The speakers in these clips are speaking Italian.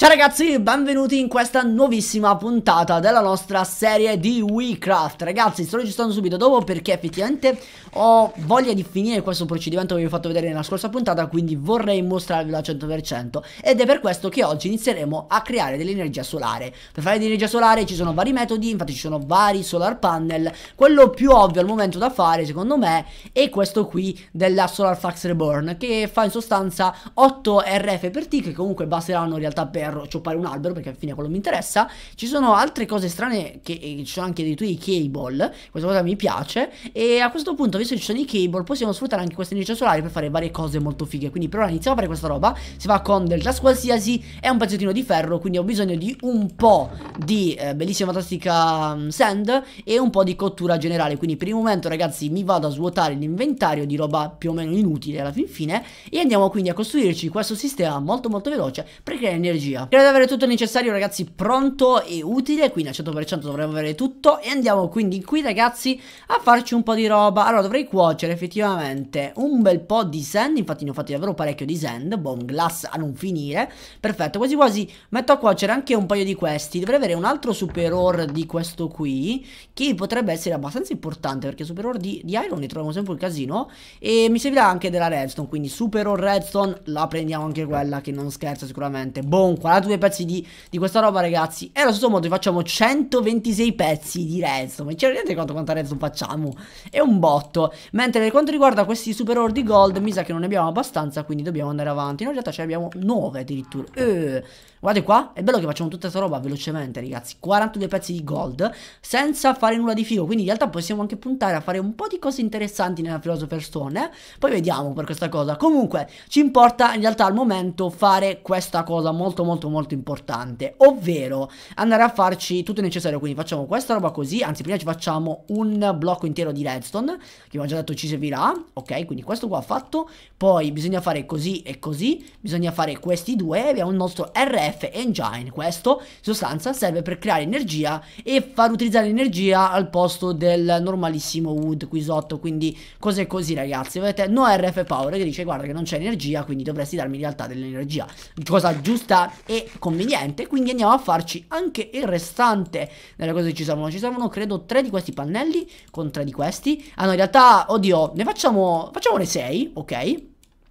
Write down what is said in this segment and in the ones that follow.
Ciao ragazzi, benvenuti in questa nuovissima puntata della nostra serie di WeCraft Ragazzi, sto registrando subito dopo perché effettivamente ho voglia di finire questo procedimento che vi ho fatto vedere nella scorsa puntata Quindi vorrei mostrarvelo al 100% Ed è per questo che oggi inizieremo a creare dell'energia solare Per fare dell'energia solare ci sono vari metodi, infatti ci sono vari solar panel Quello più ovvio al momento da fare secondo me è questo qui della Solar Fax Reborn Che fa in sostanza 8 RF per T che comunque basteranno in realtà per arroccioppare un albero perché alla fine quello mi interessa. Ci sono altre cose strane che ci sono anche dei tuoi cable, questa cosa mi piace e a questo punto visto che ci sono i cable possiamo sfruttare anche questa energia solare per fare varie cose molto fighe. Quindi per ora iniziamo a fare questa roba, si va con del task qualsiasi e un pezzettino di ferro, quindi ho bisogno di un po' di eh, bellissima fantastica mm, sand e un po' di cottura generale. Quindi per il momento ragazzi mi vado a svuotare l'inventario di roba più o meno inutile alla fin fine e andiamo quindi a costruirci questo sistema molto molto veloce per creare energia via. Credo di avere tutto il necessario ragazzi pronto e utile, quindi al 100% dovremmo avere tutto e andiamo quindi qui ragazzi a farci un po' di roba. Allora dovrei cuocere effettivamente un bel po' di sand, infatti ne ho fatti davvero parecchio di sand, bone glass a non finire. Perfetto, quasi quasi metto a cuocere anche un paio di questi, dovrei avere un altro super ore di questo qui che potrebbe essere abbastanza importante perché super ore di, di iron ne troviamo sempre un casino e mi servirà anche della redstone, quindi super ore redstone la prendiamo anche quella che non scherza sicuramente. Buon 42 pezzi di, di questa roba, ragazzi. E allo stesso modo facciamo 126 pezzi di redstone. Ci rendete conto quanta redstone facciamo? È un botto. Mentre per quanto riguarda questi super ore di gold, mi sa che non ne abbiamo abbastanza, quindi dobbiamo andare avanti. Noi in realtà ce ne abbiamo 9 addirittura. Eh, guardate qua, è bello che facciamo tutta questa roba velocemente, ragazzi. 42 pezzi di gold senza fare nulla di figo. Quindi in realtà possiamo anche puntare a fare un po' di cose interessanti nella Philosopher's Stone. Eh? Poi vediamo per questa cosa. Comunque, ci importa in realtà al momento fare questa cosa molto molto molto molto importante, ovvero andare a farci tutto il necessario, quindi facciamo questa roba così, anzi prima ci facciamo un blocco intero di redstone, che abbiamo già detto ci servirà, ok, quindi questo qua fatto, poi bisogna fare così e così, bisogna fare questi due e abbiamo il nostro RF engine, questo in sostanza serve per creare energia e far utilizzare l'energia al posto del normalissimo wood qui sotto, quindi cose così ragazzi, vedete, no RF power che dice guarda che non c'è energia, quindi dovresti darmi in realtà dell'energia, cosa giusta e conveniente, quindi andiamo a farci anche il restante delle cose che ci servono. Ci servono credo tre di questi pannelli con tre di questi. Ah no, in realtà, oddio, ne facciamo, facciamone sei, ok?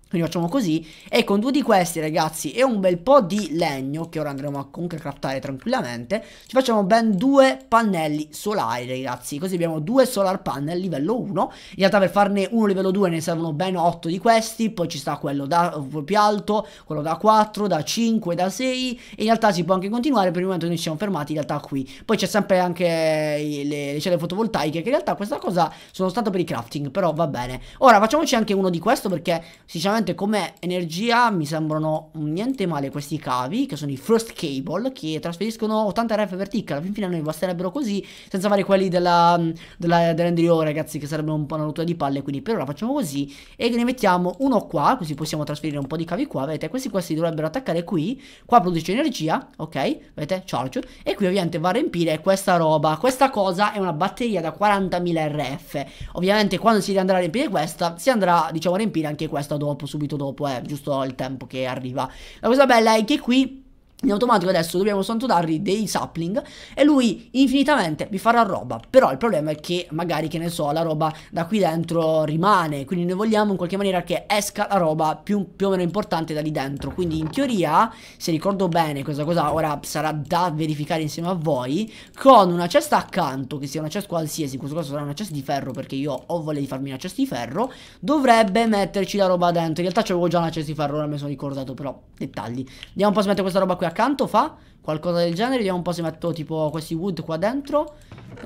Quindi facciamo così e con due di questi ragazzi e un bel po' di legno che ora andremo a comunque craftare tranquillamente ci facciamo ben due pannelli solari ragazzi così abbiamo due solar panel livello 1 in realtà per farne uno livello 2 ne servono ben 8 di questi poi ci sta quello da più alto quello da 4 da 5 da 6 e in realtà si può anche continuare per il momento noi ci siamo fermati in realtà qui poi c'è sempre anche le, le celle fotovoltaiche che in realtà questa cosa sono stato per i crafting però va bene ora facciamoci anche uno di questo perché sinceramente veramente come energia mi sembrano niente male questi cavi, che sono i first Cable, che trasferiscono 80 RF per tick. Alla fin fine noi basterebbero così, senza fare quelli della, della, dell'Enderio, ragazzi, che sarebbe un po' una rottura di palle. Quindi per ora facciamo così e ne mettiamo uno qua, così possiamo trasferire un po' di cavi qua. Vedete, questi qua si dovrebbero attaccare qui. Qua produce energia, ok? Vedete, charge. E qui ovviamente va a riempire questa roba. Questa cosa è una batteria da 40.000 RF. Ovviamente quando si andrà a riempire questa, si andrà, diciamo, a riempire anche questa dopo subito dopo, eh, giusto il tempo che arriva. La cosa bella è che qui in automatico adesso dobbiamo soltanto dargli dei sapling e lui infinitamente vi farà roba. Però il problema è che magari, che ne so, la roba da qui dentro rimane. Quindi noi vogliamo in qualche maniera che esca la roba più, più o meno importante da lì dentro. Quindi in teoria, se ricordo bene questa cosa, ora sarà da verificare insieme a voi, con una cesta accanto, che sia una cesta qualsiasi, in questo caso sarà una cesta di ferro perché io ho voglia di farmi una cesta di ferro, dovrebbe metterci la roba dentro. In realtà c'avevo già una cesta di ferro, ora mi sono ricordato, però dettagli. Andiamo un po' a smettere questa roba qui accanto fa qualcosa del genere Vediamo un po' se metto tipo questi wood qua dentro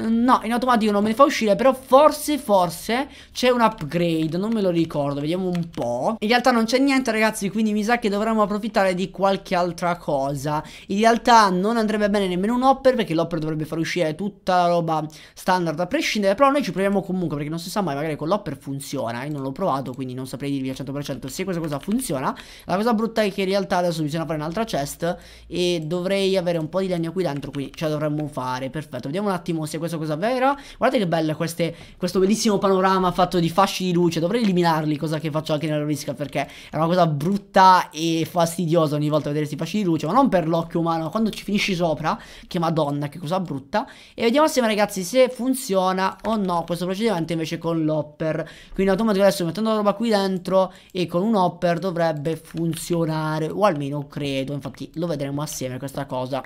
mm, No, in automatico non me ne fa uscire Però forse, forse c'è un upgrade Non me lo ricordo, vediamo un po' In realtà non c'è niente ragazzi Quindi mi sa che dovremmo approfittare di qualche altra cosa In realtà non andrebbe bene nemmeno un hopper Perché l'hopper dovrebbe far uscire tutta la roba standard a prescindere Però noi ci proviamo comunque Perché non si sa mai, magari con l'hopper funziona Io non l'ho provato, quindi non saprei dirvi al 100% se questa cosa funziona La cosa brutta è che in realtà adesso bisogna fare un'altra chest E dovrei dovrei avere un po' di legno qui dentro Quindi Ce la dovremmo fare, perfetto Vediamo un attimo se questa cosa è vera Guardate che bello queste, questo bellissimo panorama fatto di fasci di luce Dovrei eliminarli, cosa che faccio anche nella risca Perché è una cosa brutta e fastidiosa ogni volta vedere questi fasci di luce Ma non per l'occhio umano, quando ci finisci sopra Che madonna, che cosa brutta E vediamo assieme ragazzi se funziona o no questo procedimento invece con l'hopper Quindi in automatico adesso mettendo la roba qui dentro E con un hopper dovrebbe funzionare O almeno credo, infatti lo vedremo assieme questa cosa cosa.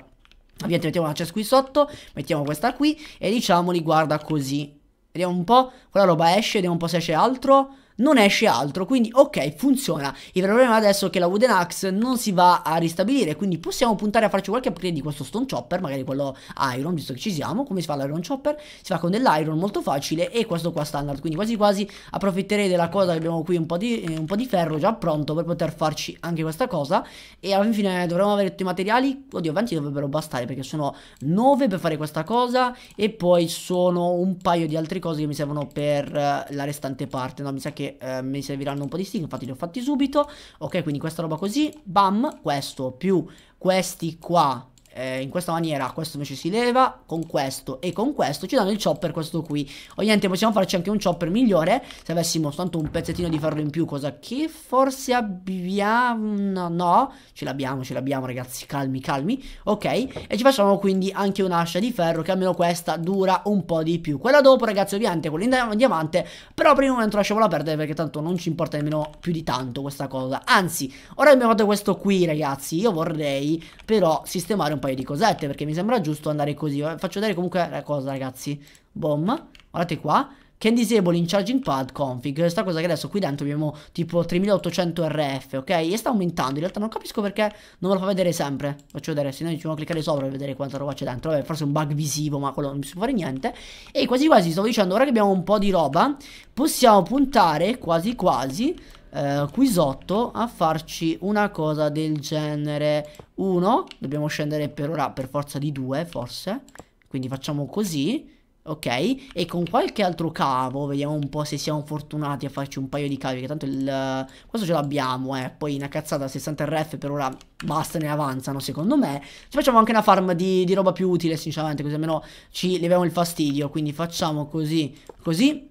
Ovviamente mettiamo la chest qui sotto, mettiamo questa qui e diciamoli guarda così. Vediamo un po', quella roba esce, vediamo un po' se esce altro non esce altro, quindi ok, funziona. Il problema adesso è che la Wooden Axe non si va a ristabilire, quindi possiamo puntare a farci qualche upgrade di questo Stone Chopper, magari quello Iron, visto che ci siamo. Come si fa l'Iron Chopper? Si fa con dell'Iron, molto facile, e questo qua standard, quindi quasi quasi approfitterei della cosa che abbiamo qui un po' di, eh, un po di ferro già pronto per poter farci anche questa cosa, e alla fine dovremmo avere tutti i materiali, oddio, 20 dovrebbero bastare, perché sono 9 per fare questa cosa, e poi sono un paio di altre cose che mi servono per eh, la restante parte, no? Mi sa che che eh, mi serviranno un po' di stick, infatti li ho fatti subito. Ok, quindi questa roba così, bam, questo più questi qua eh, in questa maniera, questo invece si leva, con questo e con questo, ci danno il chopper questo qui. Ovviamente possiamo farci anche un chopper migliore, se avessimo soltanto un pezzettino di ferro in più, cosa che forse abbiamo... no, ce l'abbiamo, ce l'abbiamo ragazzi, calmi, calmi, ok? E ci facciamo quindi anche un'ascia di ferro, che almeno questa dura un po' di più. Quella dopo ragazzi, ovviamente, quella in diamante, però per il momento lasciamola perdere perché tanto non ci importa nemmeno più di tanto questa cosa. Anzi, ora abbiamo fatto questo qui ragazzi, io vorrei però sistemare un po' paio di cosette perché mi sembra giusto andare così. Eh, faccio vedere comunque la cosa ragazzi. Boom, guardate qua. Can disable in charging pad config Sta cosa che adesso qui dentro abbiamo tipo 3800 RF ok E sta aumentando in realtà non capisco perché non me lo fa vedere sempre Faccio vedere se no noi dobbiamo cliccare sopra per vedere quanta roba c'è dentro Vabbè forse è un bug visivo ma quello non si può fare niente E quasi quasi stavo dicendo ora che abbiamo un po' di roba Possiamo puntare quasi quasi eh, qui sotto a farci una cosa del genere. Uno, dobbiamo scendere per ora per forza di due, forse. Quindi facciamo così. Ok, e con qualche altro cavo, vediamo un po' se siamo fortunati a farci un paio di cavi, che tanto il... questo ce l'abbiamo, eh, poi una cazzata 60 RF per ora basta, ne avanzano secondo me. Ci facciamo anche una farm di, di roba più utile, sinceramente, così almeno ci leviamo il fastidio, quindi facciamo così, così,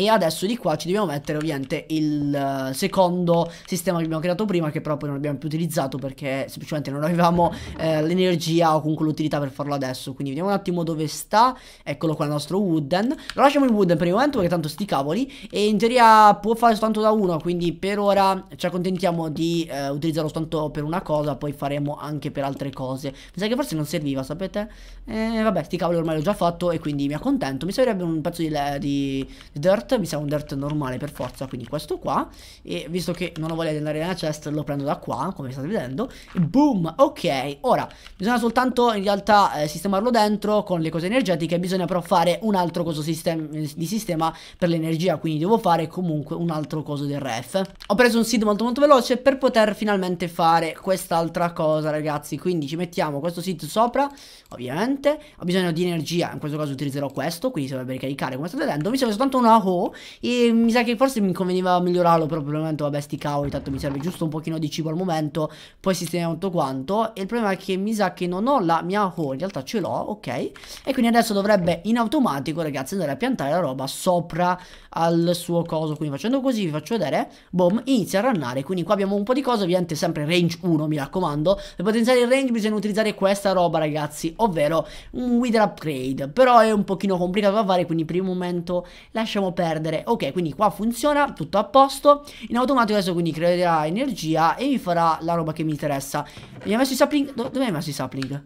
e adesso di qua ci dobbiamo mettere ovviamente il eh, secondo sistema che abbiamo creato prima che proprio non abbiamo più utilizzato perché semplicemente non avevamo eh, l'energia o comunque l'utilità per farlo adesso. Quindi vediamo un attimo dove sta. Eccolo qua il nostro wooden. Lo lasciamo il wooden per il momento perché tanto sti cavoli e in teoria può fare soltanto da uno, quindi per ora ci accontentiamo di eh, utilizzarlo soltanto per una cosa, poi faremo anche per altre cose. Mi sa che forse non serviva, sapete? Eh, vabbè, sti cavoli ormai l'ho già fatto e quindi mi accontento. Mi servirebbe un pezzo di, di dirt dirt, mi serve un dirt normale per forza, quindi questo qua. E visto che non ho voglia di andare nella chest, lo prendo da qua, come state vedendo. E boom, ok. Ora, bisogna soltanto in realtà eh, sistemarlo dentro con le cose energetiche, bisogna però fare un altro coso sistem di sistema per l'energia, quindi devo fare comunque un altro coso del ref. Ho preso un seed molto molto veloce per poter finalmente fare quest'altra cosa, ragazzi. Quindi ci mettiamo questo seed sopra, ovviamente. Ho bisogno di energia, in questo caso utilizzerò questo, quindi si dovrebbe ricaricare come state vedendo. Mi serve soltanto una ho e mi sa che forse mi conveniva migliorarlo però per il momento vabbè sti cavoli tanto mi serve giusto un pochino di cibo al momento poi sistemiamo tutto quanto e il problema è che mi sa che non ho la mia ho oh, in realtà ce l'ho ok e quindi adesso dovrebbe in automatico ragazzi andare a piantare la roba sopra al suo coso quindi facendo così vi faccio vedere boom inizia a rannare quindi qua abbiamo un po' di cose ovviamente sempre range 1 mi raccomando per potenziare il range bisogna utilizzare questa roba ragazzi ovvero un wither upgrade però è un pochino complicato da fare quindi per il momento lasciamo perdere. Ok, quindi qua funziona, tutto a posto. In automatico adesso quindi creerà energia e mi farà la roba che mi interessa. Mi ha messo i sapling? Do dove hai messo i sapling?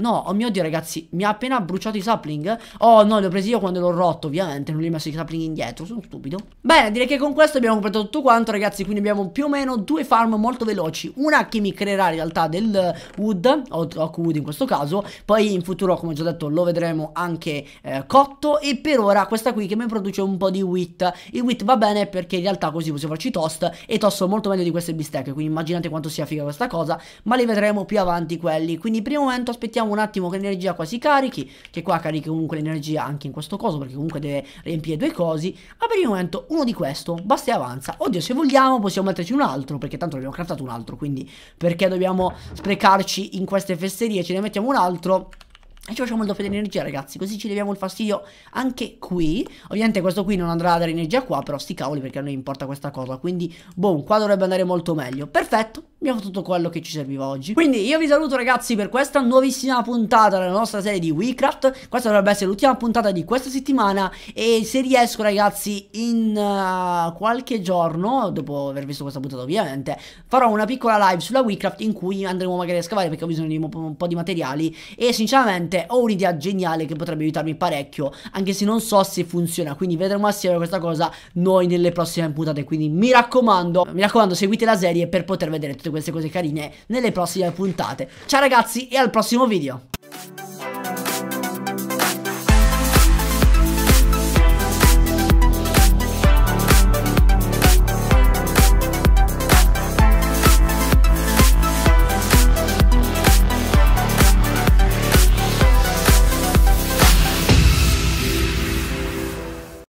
No, oh mio dio ragazzi, mi ha appena bruciato i sapling? Oh no, li ho presi io quando l'ho rotto, ovviamente, non li ho messo i sapling indietro, sono stupido. Bene, direi che con questo abbiamo completato tutto quanto ragazzi, quindi abbiamo più o meno due farm molto veloci. Una che mi creerà in realtà del wood, o oak wood in questo caso, poi in futuro come già detto lo vedremo anche eh, cotto e per ora questa qui che mi produce un po' di wheat. Il wheat va bene perché in realtà così possiamo farci toast e toast molto meglio di queste bistecche, quindi immaginate quanto sia figa questa cosa, ma li vedremo più avanti quelli. Quindi in primo momento aspettiamo Aspettiamo un attimo che l'energia qua si carichi, che qua carichi comunque l'energia anche in questo coso, perché comunque deve riempire due cosi, ma per il momento uno di questo, basta e avanza. Oddio, se vogliamo possiamo metterci un altro, perché tanto ne abbiamo craftato un altro, quindi perché dobbiamo sprecarci in queste fesserie, ce ne mettiamo un altro... E ci facciamo il doppio di energia, ragazzi. Così ci leviamo il fastidio anche qui. Ovviamente questo qui non andrà a dare energia qua, però sti cavoli perché a noi importa questa cosa. Quindi, boom, qua dovrebbe andare molto meglio. Perfetto, abbiamo fatto tutto quello che ci serviva oggi. Quindi io vi saluto ragazzi per questa nuovissima puntata della nostra serie di WeCraft. Questa dovrebbe essere l'ultima puntata di questa settimana e se riesco ragazzi in uh, qualche giorno, dopo aver visto questa puntata ovviamente, farò una piccola live sulla WeCraft in cui andremo magari a scavare perché ho bisogno di un po' di materiali e sinceramente veramente ho un'idea geniale che potrebbe aiutarmi parecchio, anche se non so se funziona, quindi vedremo assieme questa cosa noi nelle prossime puntate, quindi mi raccomando, mi raccomando seguite la serie per poter vedere tutte queste cose carine nelle prossime puntate. Ciao ragazzi e al prossimo video!